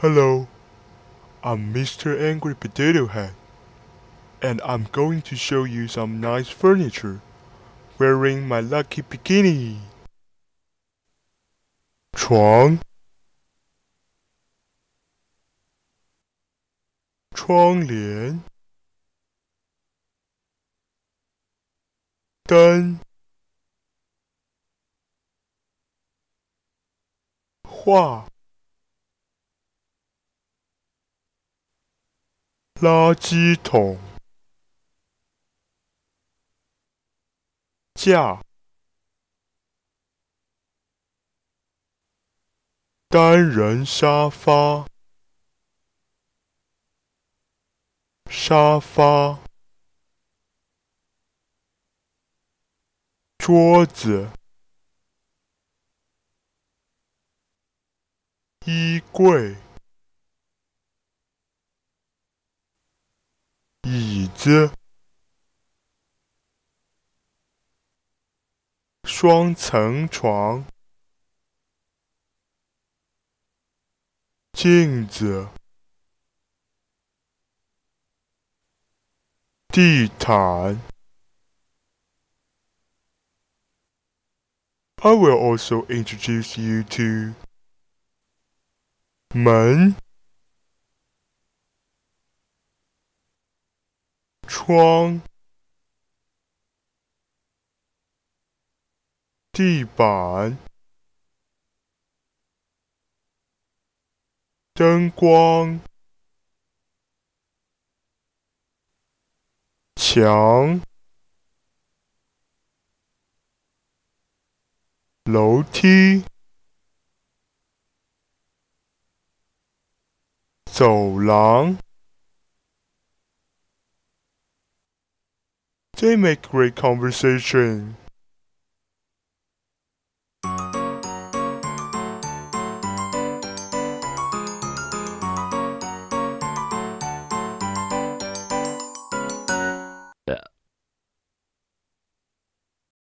Hello, I'm Mr. Angry Potato Head, and I'm going to show you some nice furniture wearing my lucky bikini. 垃圾桶，架，单人沙发，沙发，桌子，衣柜。椅子、双层床、镜子、地毯。I will also introduce you to 门。窗、地板、灯光、墙、楼梯、走廊。They make great conversation.